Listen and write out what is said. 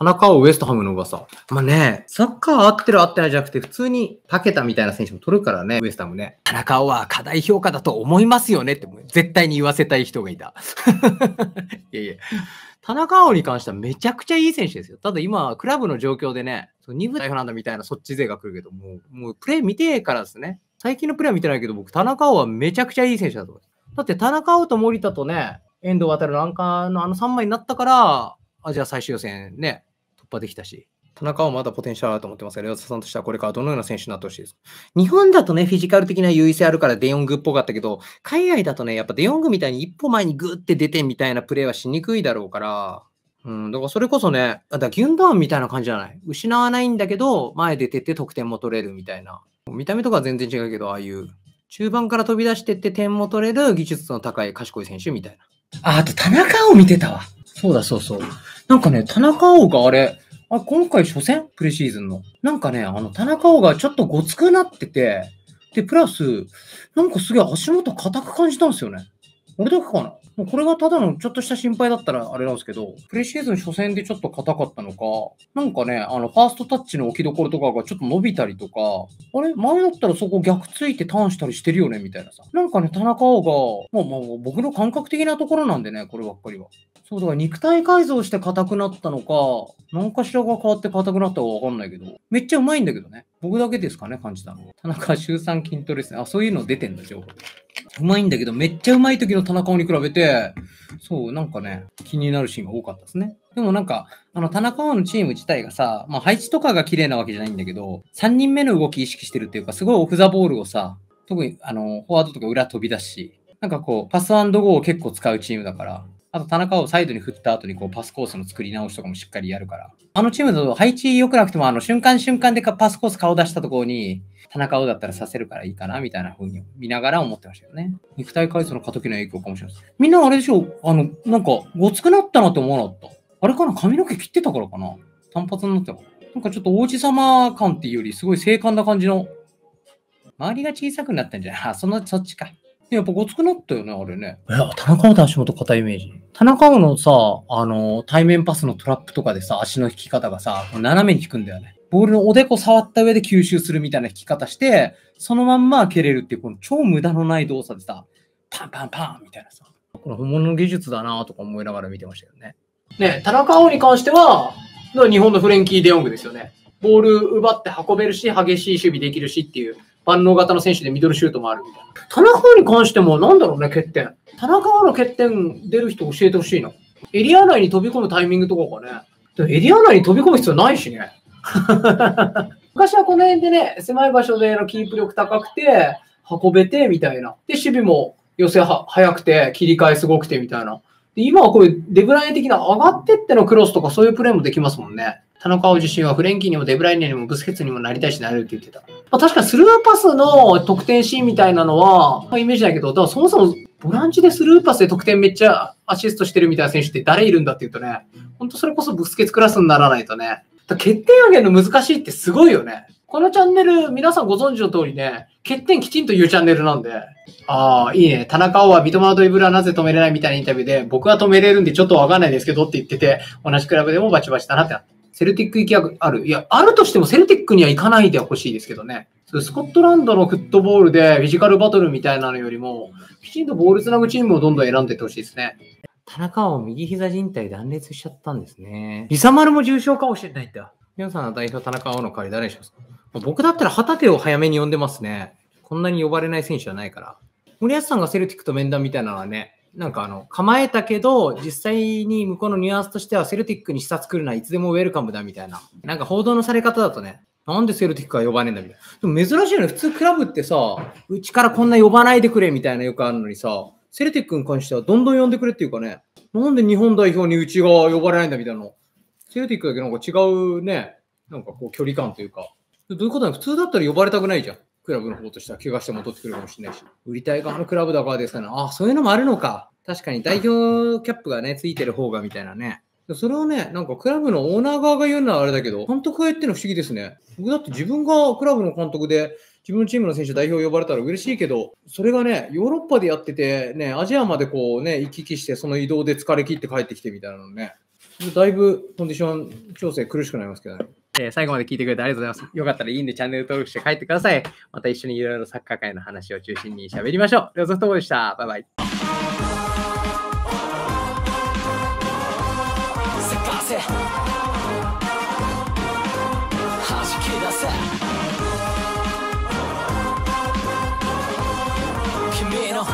田中をウエストハムの噂。まあね、サッカー合ってる合ってないじゃなくて、普通にタ田みたいな選手も取るからね、ウエストハムね。田中は過大評価だと思いますよねって、絶対に言わせたい人がいた。いやいや。田中碧に関してはめちゃくちゃいい選手ですよ。ただ今、クラブの状況でね、2部代表なんだみたいなそっち勢が来るけど、もう、もうプレイ見てからですね。最近のプレイは見てないけど、僕、田中碧はめちゃくちゃいい選手だと思います。だって田中碧と森田とね、遠藤航のアンカーのあの3枚になったから、アジア最終予選ね、破できたし、田中はまだポテンシャルあると思ってますけど、さんとしてはこれからどのような選手になってほしいです日本だとね、フィジカル的な優位性あるからデヨングっぽかったけど、海外だとね、やっぱデヨングみたいに一歩前にグって出てみたいなプレーはしにくいだろうから、うん、だからそれこそね、だギュンドーンみたいな感じじゃない失わないんだけど、前出てって得点も取れるみたいな。見た目とかは全然違うけど、ああいう中盤から飛び出してって点も取れる技術の高い賢い選手みたいな。あ、あと田中を見てたわ。そうだそうそう。なんかね、田中碧があれ、あ、今回初戦プレシーズンの。なんかね、あの、田中碧がちょっとごつくなってて、で、プラス、なんかすげえ足元硬く感じたんですよね。俺だけかなもうこれがただのちょっとした心配だったらあれなんですけど、プレシーズン初戦でちょっと硬かったのか、なんかね、あの、ファーストタッチの置きどころとかがちょっと伸びたりとか、あれ前だったらそこ逆ついてターンしたりしてるよねみたいなさ。なんかね、田中碧が、もうもう僕の感覚的なところなんでね、こればっかりは。そうだから肉体改造して硬くなったのか、何かしらが変わって硬くなったかわかんないけど、めっちゃうまいんだけどね。僕だけですかね、感じたの。田中周ん筋トレですね。あ、そういうの出てんだ、情報。うまいんだけど、めっちゃうまい時の田中に比べて、そう、なんかね、気になるシーンが多かったですね。でもなんか、あの、田中王のチーム自体がさ、まあ、配置とかが綺麗なわけじゃないんだけど、3人目の動き意識してるっていうか、すごいオフザボールをさ、特に、あの、フォワードとか裏飛び出し、なんかこう、パスゴーを結構使うチームだから、あと田中をサイドに振った後にこうパスコースの作り直しとかもしっかりやるから。あのチームだと配置良くなくてもあの瞬間瞬間でパスコース顔出したところに田中をだったらさせるからいいかなみたいな風に見ながら思ってましたよね。肉体改造の過渡期の影響かもしれないん。みんなあれでしょあの、なんかごつくなったなって思わなかった。あれかな髪の毛切ってたからかな単発になったなんかちょっと王子様感っていうよりすごい精悍な感じの周りが小さくなったんじゃないあ、その、そっちか。やっぱごつくなったよね、あれね。いや、田中碧と足元硬いイメージ。田中碧のさ、あの、対面パスのトラップとかでさ、足の引き方がさ、斜めに引くんだよね。ボールのおでこ触った上で吸収するみたいな引き方して、そのまんま蹴れるっていう、この超無駄のない動作でさ、パンパンパンみたいなさ、この本物の技術だなとか思いながら見てましたよね。ね田中碧に関しては、日本のフレンキー・デヨングですよね。ボール奪って運べるし、激しい守備できるしっていう。万能型の選手でミドルシュートもあるみたいな。田中に関しても、なんだろうね、欠点。田中の欠点出る人教えてほしいな。エリア内に飛び込むタイミングとかかね。エリア内に飛び込む必要ないしね。昔はこの辺でね、狭い場所でのキープ力高くて、運べてみたいな。で、守備も寄せは早くて、切り替えすごくてみたいな。で、今はこういうデブライネ的な上がってってのクロスとかそういうプレーもできますもんね。田中碧自身はフレンキーにもデブライネにもブスケツにもなりたいしなれるって言ってた。まあ、確かにスルーパスの得点シーンみたいなのは、イメージだけど、だからそもそもボランチでスルーパスで得点めっちゃアシストしてるみたいな選手って誰いるんだって言うとね、ほんとそれこそブスケツクラスにならないとね、決定上げるの難しいってすごいよね。このチャンネル、皆さんご存知の通りね、欠点きちんと言うチャンネルなんで、ああ、いいね。田中碧は三笘のドリブルはなぜ止めれないみたいなインタビューで、僕は止めれるんでちょっとわかんないですけどって言ってて、同じクラブでもバチバチだなってなった。セルティック行きある。いや、あるとしてもセルティックには行かないでほしいですけどね。スコットランドのフットボールでフィジカルバトルみたいなのよりも、きちんとボールつなぐチームをどんどん選んでいってほしいですね。田中を右膝靭帯断裂しちゃったんですね。リサマルも重症かもしれないんだ。ミさんの代表、田中碧の代わり誰にしますか僕だったら旗手を早めに呼んでますね。こんなに呼ばれない選手じゃないから。森保さんがセルティックと面談みたいなのはね、なんかあの構えたけど、実際に向こうのニュアンスとしてはセルティックに視察来るな、いつでもウェルカムだみたいな、なんか報道のされ方だとね、なんでセルティックは呼ばねえんだみたいな。でも珍しいよね、普通クラブってさ、うちからこんな呼ばないでくれみたいなよくあるのにさ、セルティックに関してはどんどん呼んでくれっていうかね、なんで日本代表にうちが呼ばれないんだみたいなの。セルティックだけなんか違うね、なんかこう距離感というか。どういうことなの普通だったら呼ばれたくないじゃん。クラブの方としては怪我して戻ってくるかもしれないし、売りたい側のクラブだからですから、ね、あ、そういうのもあるのか。確かに代表キャップがね、ついてる方がみたいなね。それをね、なんかクラブのオーナー側が言うのはあれだけど、監督が言ってるの不思議ですね。僕だって自分がクラブの監督で、自分のチームの選手代表呼ばれたら嬉しいけど、それがね、ヨーロッパでやってて、ね、アジアまでこうね、行き来して、その移動で疲れ切って帰ってきてみたいなのね、だいぶコンディション調整苦しくなりますけどね。えー、最後まで聞いてくれてありがとうございます。よかったらいいんでチャンネル登録して帰ってください。また一緒にいろいろサッカー界の話を中心に喋りましょう。両ソフトボールでした。バイバイ。君の